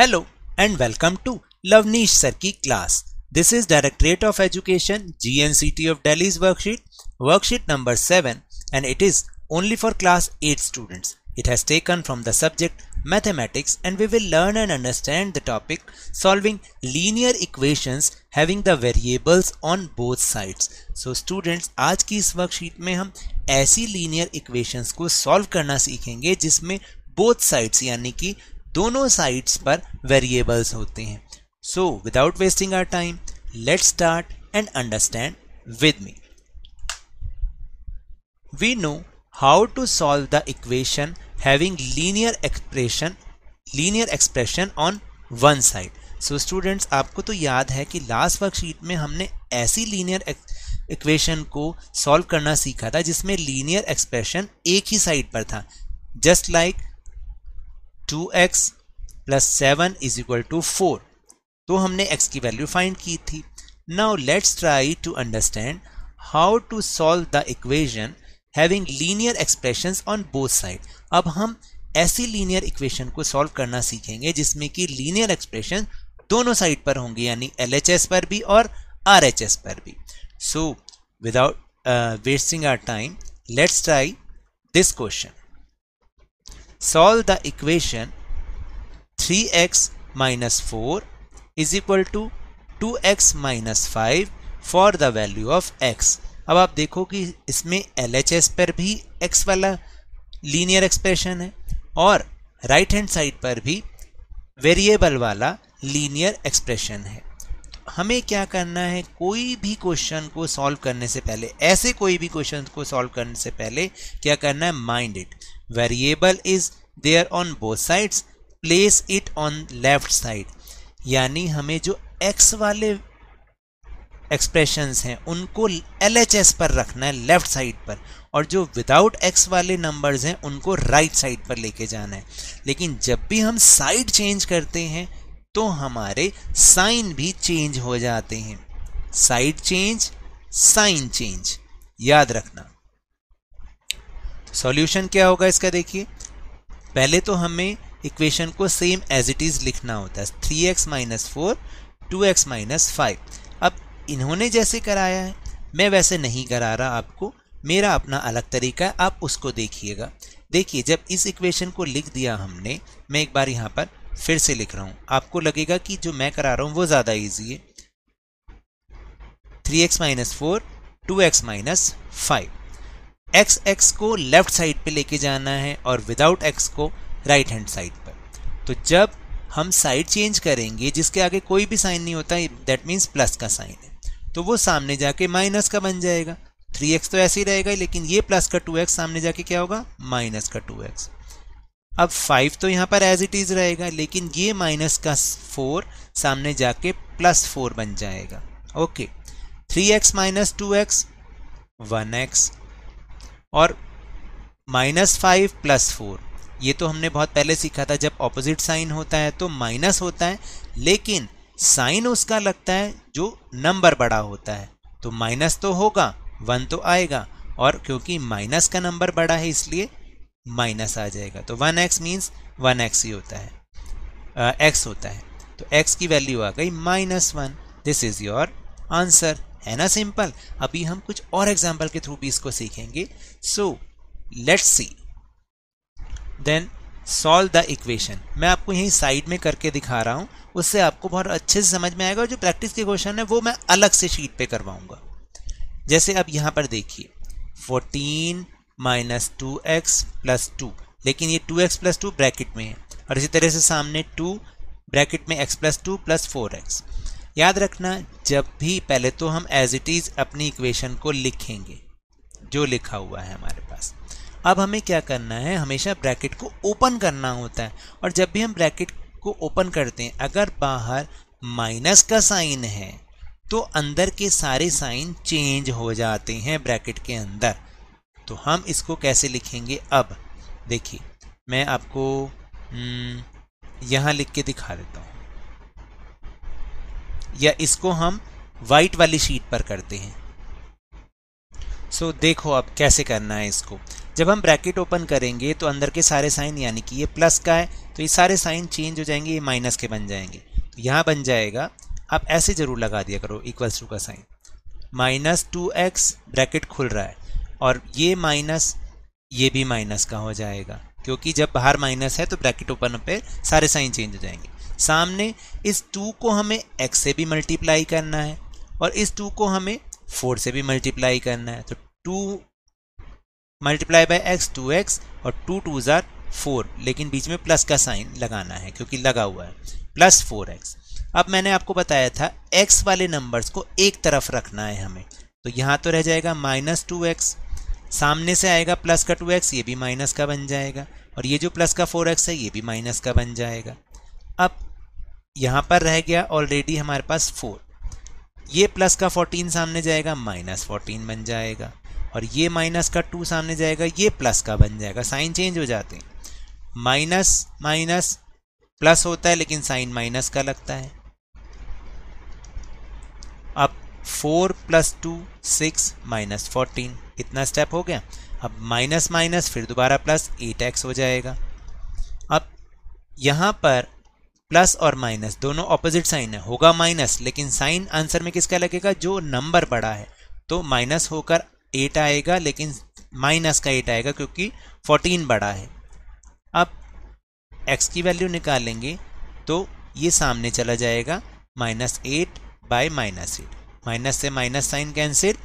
Hello and welcome to Lavneesh sir की class this is directorate of education G N C T of Delhi worksheet worksheet number seven and it is only for class eight students it has taken from the subject mathematics and we will learn and understand the topic solving linear equations having the variables on both sides so students आज की इस worksheet में हम ऐसी linear equations को solve करना सीखेंगे जिसमें बोथ साइड्स यानी कि दोनों साइड्स पर वेरिएबल्स होते हैं so without wasting our time let start and understand with me we know how to solve the equation having linear expression linear expression on one side so students आपको तो याद है कि लास्ट वर्कशीट में हमने ऐसी लीनियर इक्वेशन को solve करना सीखा था जिसमें लीनियर एक्सप्रेशन एक ही साइड पर था just like like two x plus seven is equal to four तो हमने एक्स की वैल्यू फाइंड की थी now let's try to understand how to solve the equation having linear expression on both side अब हम ऐसी लीनियर इक्वेशन को solve करना सीखेंगे जिसमें कि लीनियर एक्सप्रेशन दोनों साइड पर होंगे यानी एल पर भी और आर पर भी so without wasting our time let's try this question solve the equation 3x minus 4 is equal to 2x minus five for the value of x अब आप देखो कि इसमें एल पर भी x वाला लीनियर एक्सप्रेशन है और राइट हैंड साइड पर भी वेरिएबल वाला लीनियर एक्सप्रेशन है तो हमें क्या करना है कोई भी क्वेश्चन को सॉल्व करने से पहले ऐसे कोई भी क्वेश्चन को सॉल्व करने से पहले क्या करना है mind it variable is there on both sides place it on left side यानी हमें जो एक्स वाले एक्सप्रेशंस हैं उनको एल पर रखना है लेफ्ट साइड पर और जो विदाउट एक्स वाले नंबर्स हैं उनको राइट right साइड पर लेके जाना है लेकिन जब भी हम साइड चेंज करते हैं तो हमारे साइन भी चेंज हो जाते हैं साइड चेंज साइन चेंज याद रखना सॉल्यूशन क्या होगा इसका देखिए पहले तो हमें इक्वेशन को सेम एज इट इज़ लिखना होता है three x minus four two x minus five अब इन्होंने जैसे कराया है मैं वैसे नहीं करा रहा आपको मेरा अपना अलग तरीका है आप उसको देखिएगा देखिए जब इस इक्वेशन को लिख दिया हमने मैं एक बार यहाँ पर फिर से लिख रहा हूँ आपको लगेगा कि जो मैं करा रहा हूँ वो ज़्यादा ईजी है three x minus four two x minus five x x को लेफ्ट साइड पे लेके जाना है और विदाउट एक्स को राइट हैंड साइड पर तो जब हम साइड चेंज करेंगे जिसके आगे कोई भी साइन नहीं होता दैट मीन्स प्लस का साइन है तो वो सामने जाके माइनस का बन जाएगा थ्री एक्स तो ऐसे ही रहेगा लेकिन ये प्लस का टू एक्स सामने जाके क्या होगा माइनस का टू एक्स अब फाइव तो यहाँ पर एज इट इज़ रहेगा लेकिन ये माइनस का फोर सामने जाके प्लस फोर बन जाएगा okay three x minus two x one x और माइनस फाइव प्लस फोर ये तो हमने बहुत पहले सीखा था जब ऑपोजिट साइन होता है तो माइनस होता है लेकिन साइन उसका लगता है जो नंबर बड़ा होता है तो माइनस तो होगा वन तो आएगा और क्योंकि माइनस का नंबर बड़ा है इसलिए माइनस आ जाएगा तो one x means one x ही होता है एक्स होता है तो एक्स की वैल्यू आ गई minus one this is your answer है ना सिंपल अभी हम कुछ और एग्जाम्पल के थ्रू भी इसको सीखेंगे so let's see then solve the equation मैं आपको यहीं साइड में करके दिखा रहा हूँ उससे आपको बहुत अच्छे से समझ में आएगा और जो प्रैक्टिस के क्वेश्चन है वो मैं अलग से शीट पे करवाऊंगा जैसे अब यहाँ पर देखिए fourteen minus two x plus two लेकिन ये two x plus two bracket में है और इसी तरह से सामने टू ब्रैकेट में x plus two plus four x याद रखना जब भी पहले तो हम एज इट इज़ अपनी इक्वेशन को लिखेंगे जो लिखा हुआ है हमारे पास अब हमें क्या करना है हमेशा ब्रैकेट को ओपन करना होता है और जब भी हम ब्रैकेट को ओपन करते हैं अगर बाहर माइनस का साइन है तो अंदर के सारे साइन चेंज हो जाते हैं ब्रैकेट के अंदर तो हम इसको कैसे लिखेंगे अब देखिए मैं आपको हम्म, यहाँ लिख के दिखा देता हूँ या इसको हम वाइट वाली शीट पर करते हैं सो so, देखो अब कैसे करना है इसको जब हम ब्रैकेट ओपन करेंगे तो अंदर के सारे साइन यानी कि ये प्लस का है तो ये सारे साइन चेंज हो जाएंगे ये माइनस के बन जाएंगे तो यहाँ बन जाएगा आप ऐसे ज़रूर लगा दिया करो इक्वल्स टू का sign minus two x bracket खुल रहा है और ये माइनस ये भी माइनस का हो जाएगा क्योंकि जब बाहर माइनस है तो ब्रैकेट ओपन पे सारे साइन चेंज हो जाएंगे सामने इस टू को हमें एक्स से भी मल्टीप्लाई करना है और इस टू को हमें फोर से भी मल्टीप्लाई करना है तो two multiply by x two x और टू टू ज़ार फोर लेकिन बीच में प्लस का साइन लगाना है क्योंकि लगा हुआ है प्लस फोर एक्स अब मैंने आपको बताया था एक्स वाले नंबर्स को एक तरफ रखना है हमें तो यहाँ तो रह जाएगा माइनस टू एक्स सामने से आएगा प्लस का टू एक्स ये भी माइनस का बन जाएगा और ये जो प्लस का फोर एक्स है ये भी माइनस का बन जाएगा अब यहाँ पर रह गया ऑलरेडी हमारे पास फोर ये प्लस का फोर्टीन सामने जाएगा माइनस फोर्टीन बन जाएगा और ये माइनस का टू सामने जाएगा ये प्लस का बन जाएगा साइन चेंज हो जाते हैं माइनस माइनस प्लस होता है लेकिन साइन माइनस का लगता है अब four plus two six minus fourteen इतना स्टेप हो गया अब माइनस माइनस फिर दोबारा प्लस एट एक्स हो जाएगा अब यहाँ पर प्लस और माइनस दोनों ऑपोजिट साइन है होगा माइनस लेकिन साइन आंसर में किसका लगेगा जो नंबर बड़ा है तो माइनस होकर एट आएगा लेकिन माइनस का एट आएगा क्योंकि फोर्टीन बड़ा है अब एक्स की वैल्यू निकालेंगे तो ये सामने चला जाएगा minus eight by minus eight minus से माइनस साइन कैंसिल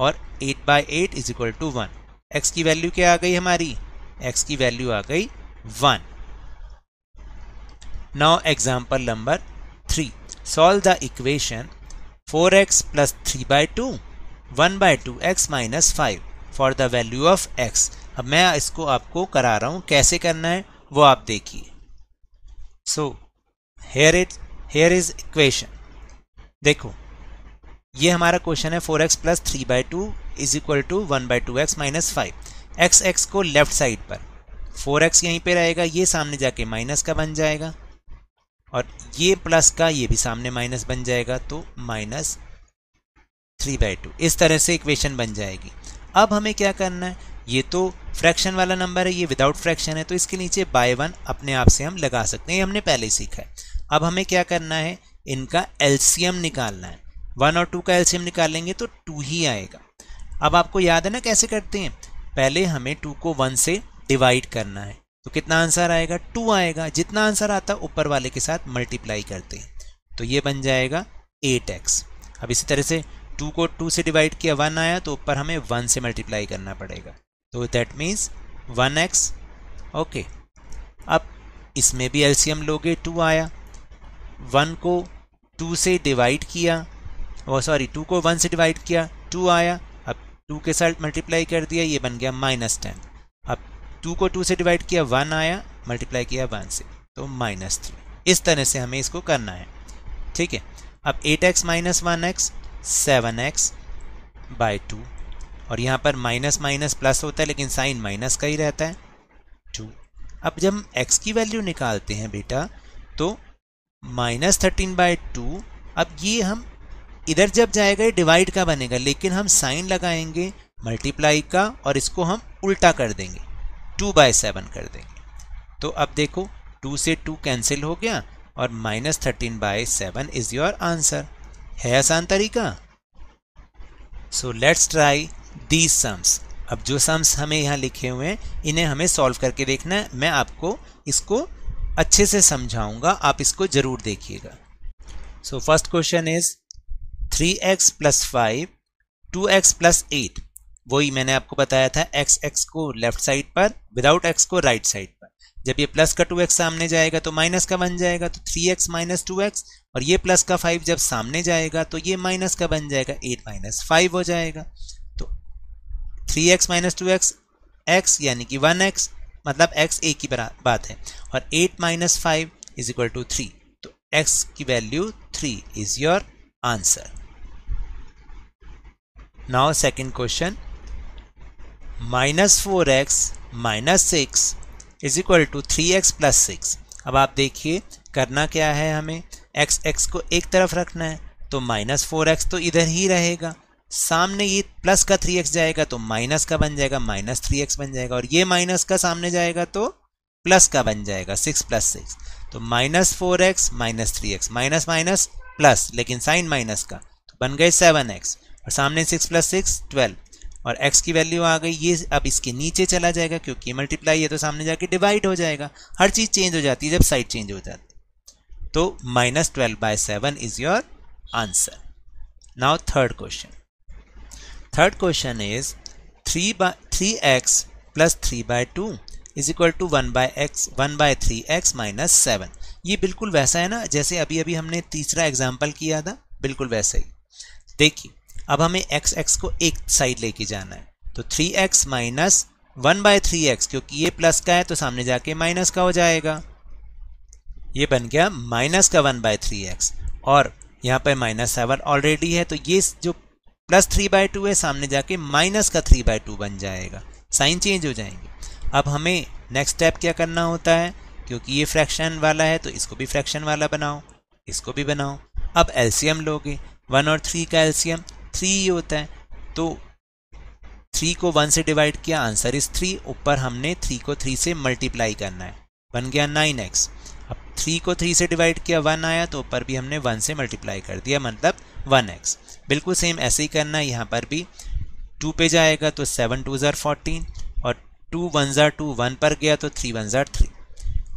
और eight by eight is equal to one x की वैल्यू क्या आ गई हमारी एक्स की वैल्यू आ गई one now example number three solve the equation four x plus three by two one by two x minus five for the value of x अब मैं इसको आपको करा रहा हूँ कैसे करना है वो आप देखिए so here it here is equation देखो ये हमारा क्वेश्चन है four x plus three by two is equal to one by two x minus five x x को लेफ्ट साइड पर फोर एक्स यहीं पे रहेगा ये सामने जाके माइनस का बन जाएगा और ये प्लस का ये भी सामने माइनस बन जाएगा तो माइनस थ्री बाई टू इस तरह से इक्वेशन बन जाएगी अब हमें क्या करना है ये तो फ्रैक्शन वाला नंबर है ये विदाउट फ्रैक्शन है तो इसके नीचे बाय वन अपने आप से हम लगा सकते हैं ये हमने पहले ही सीखा है अब हमें क्या करना है इनका एल्सीयम निकालना है वन और टू का एल्शियम निकालेंगे तो टू ही आएगा अब आपको याद है ना कैसे करते हैं पहले हमें टू को वन से डिवाइड करना है तो कितना आंसर आएगा टू आएगा जितना आंसर आता है ऊपर वाले के साथ मल्टीप्लाई करते हैं तो ये बन जाएगा एट एक्स अब इसी तरह से टू को टू से डिवाइड किया वन आया तो ऊपर हमें वन से मल्टीप्लाई करना पड़ेगा तो that means one x okay अब इसमें भी एल्शियम लोगे टू आया वन को टू से डिवाइड किया और सॉरी टू को वन से डिवाइड किया टू आया अब टू के साथ मल्टीप्लाई कर दिया ये बन गया माइनस टेन अब टू को टू से डिवाइड किया वन आया मल्टीप्लाई किया वन से तो माइनस थ्री इस तरह से हमें इसको करना है ठीक है अब eight x minus one x seven x by two और यहाँ पर माइनस माइनस प्लस होता है लेकिन साइन माइनस का ही रहता है टू अब जब x एक्स की वैल्यू निकालते हैं बेटा तो माइनस थर्टीन बाई टू अब ये हम इधर जब जाएगा ये डिवाइड का बनेगा लेकिन हम साइन लगाएंगे मल्टीप्लाई का और इसको हम उल्टा कर देंगे टू बाय सेवन कर देंगे तो अब देखो टू से टू कैंसिल हो गया और minus thirteen by seven is your answer है आसान तरीका so let's try the sums अब जो सम्स हमें यहाँ लिखे हुए हैं इन्हें हमें सॉल्व करके देखना है मैं आपको इसको अच्छे से समझाऊंगा आप इसको ज़रूर देखिएगा so first question is three x plus five two x plus eight वही मैंने आपको बताया था एक्स एक्स को लेफ्ट साइड पर विदाउट एक्स को राइट साइड पर जब ये प्लस का टू एक्स सामने जाएगा तो माइनस का बन जाएगा तो three x minus two x और ये प्लस का फाइव जब सामने जाएगा तो ये माइनस का बन जाएगा एट माइनस फाइव हो जाएगा तो three x minus two x x यानी कि वन एक्स मतलब एक्स ए की बात है और eight minus five is equal to three तो एक्स की value three is your answer Now second question minus four x minus six is equal to three x plus six अब आप देखिए करना क्या है हमें एक्स एक्स को एक तरफ रखना है तो माइनस फोर एक्स तो इधर ही रहेगा सामने ये प्लस का थ्री एक्स जाएगा तो माइनस का बन जाएगा माइनस थ्री एक्स बन जाएगा और ये माइनस का सामने जाएगा तो प्लस का बन जाएगा सिक्स प्लस सिक्स तो minus four x minus three x minus minus plus लेकिन साइन माइनस का तो बन गए सेवन एक्स और सामने सिक्स प्लस सिक्स ट्वेल्व और x की वैल्यू आ गई ये अब इसके नीचे चला जाएगा क्योंकि मल्टीप्लाई है तो सामने जाके डिवाइड हो जाएगा हर चीज़ चेंज हो जाती है जब साइड चेंज हो जाती है तो minus twelve by seven is your answer now third question third question is three by three x plus three by two is equal to one by x one by three x minus seven ये बिल्कुल वैसा है ना जैसे अभी अभी हमने तीसरा एग्जाम्पल किया था बिल्कुल वैसा ही देखिए अब हमें एक्स एक्स को एक साइड लेके जाना है तो three x minus one by three x क्योंकि ये प्लस का है तो सामने जाके माइनस का हो जाएगा ये बन गया माइनस का वन बाय थ्री एक्स और यहाँ पर माइनस सेवन ऑलरेडी है तो ये जो प्लस थ्री बाय टू है सामने जाके माइनस का थ्री बाय टू बन जाएगा साइन चेंज हो जाएंगे अब हमें नेक्स्ट स्टेप क्या करना होता है क्योंकि ये फ्रैक्शन वाला है तो इसको भी फ्रैक्शन वाला बनाओ इसको भी बनाओ अब एलसीएम लोगे वन और थ्री का एलसीएम थ्री ही होता है तो थ्री को वन से डिवाइड किया आंसर इज थ्री ऊपर हमने थ्री को थ्री से मल्टीप्लाई करना है बन गया नाइन एक्स अब थ्री को थ्री से डिवाइड किया वन आया तो ऊपर भी हमने वन से मल्टीप्लाई कर दिया मतलब वन एक्स बिल्कुल सेम ऐसे ही करना है यहाँ पर भी टू पे जाएगा तो सेवन टू ज़ार फोर्टीन और टू वन ज़ार टू वन पर गया तो थ्री वन ज़ार three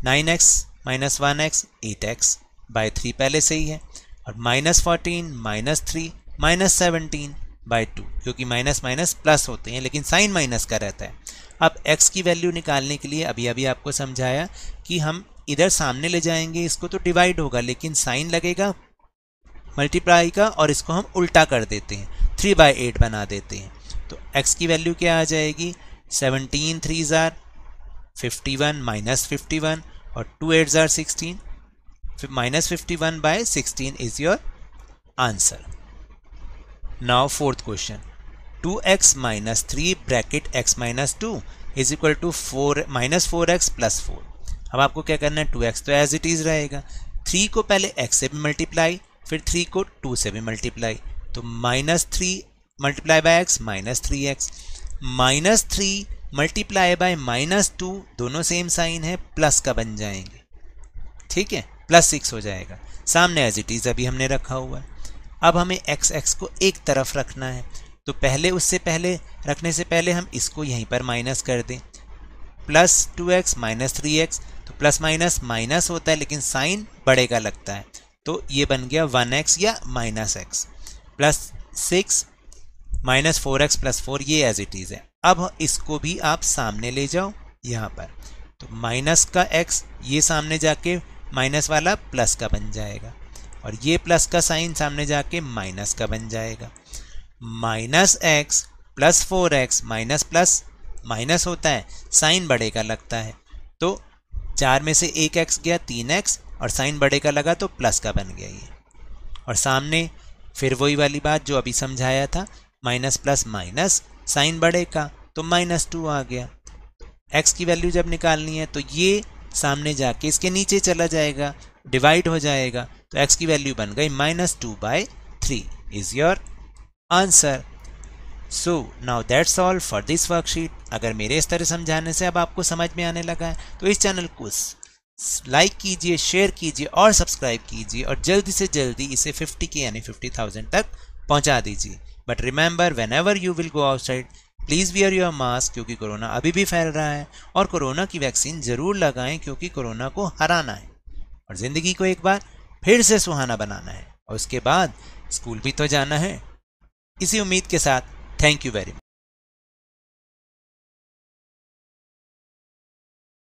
nine x minus one x eight x by three पहले से ही है और minus fourteen minus three minus seventeen by two क्योंकि माइनस माइनस प्लस होते हैं लेकिन साइन माइनस का रहता है अब एक्स की वैल्यू निकालने के लिए अभी अभी आपको समझाया कि हम इधर सामने ले जाएंगे इसको तो डिवाइड होगा लेकिन साइन लगेगा मल्टीप्लाई का और इसको हम उल्टा कर देते हैं थ्री बाई एट बना देते हैं तो एक्स की वैल्यू क्या आ जाएगी सेवनटीन थ्री ज़ार fifty one minus fifty one और टू एट ज़ार sixteen minus fifty one by sixteen is your answer Now fourth question. 2x minus 3 bracket x minus two is equal to four minus four x plus four अब आपको क्या करना है 2x तो as it is रहेगा 3 को पहले x से भी मल्टीप्लाई फिर 3 को 2 से भी मल्टीप्लाई तो minus three multiply by x minus three x minus three multiply by minus two दोनों सेम साइन है प्लस का बन जाएंगे ठीक है प्लस सिक्स हो जाएगा सामने एज इट इज़ अभी हमने रखा हुआ है अब हमें एक्स एक्स को एक तरफ रखना है तो पहले उससे पहले रखने से पहले हम इसको यहीं पर माइनस कर दें plus two x minus three x तो प्लस माइनस माइनस होता है लेकिन साइन बढ़ेगा लगता है तो ये बन गया वन एक्स या minus x plus six minus four x plus four ये एज इट इज़ है अब इसको भी आप सामने ले जाओ यहाँ पर तो माइनस का एक्स ये सामने जाके माइनस वाला प्लस का बन जाएगा और ये प्लस का साइन सामने जाके माइनस का बन जाएगा minus x plus four x minus plus minus होता है साइन बढ़ेगा लगता है तो चार में से एक एक्स गया तीन एक्स और साइन बढ़ेगा लगा तो प्लस का बन गया ये और सामने फिर वही वाली बात जो अभी समझाया था माइनस प्लस माइनस साइन बढ़ेगा तो माइनस टू आ गया एक्स की वैल्यू जब निकालनी है तो ये सामने जाके इसके नीचे चला जाएगा डिवाइड हो जाएगा तो x की वैल्यू बन गई minus two by three is your answer so now that's all for this worksheet अगर मेरे इस तरह समझाने से अब आपको समझ में आने लगा है तो इस चैनल को लाइक कीजिए शेयर कीजिए और सब्सक्राइब कीजिए और जल्दी से जल्दी इसे 50 के यानी 50,000 तक पहुंचा दीजिए but remember whenever you will go outside please wear your mask क्योंकि कोरोना अभी भी फैल रहा है और कोरोना की वैक्सीन ज़रूर लगाएं क्योंकि कोरोना को हराना है और ज़िंदगी को एक बार फिर से सुहाना बनाना है और उसके बाद स्कूल भी तो जाना है इसी उम्मीद के साथ थैंक यू वेरी मच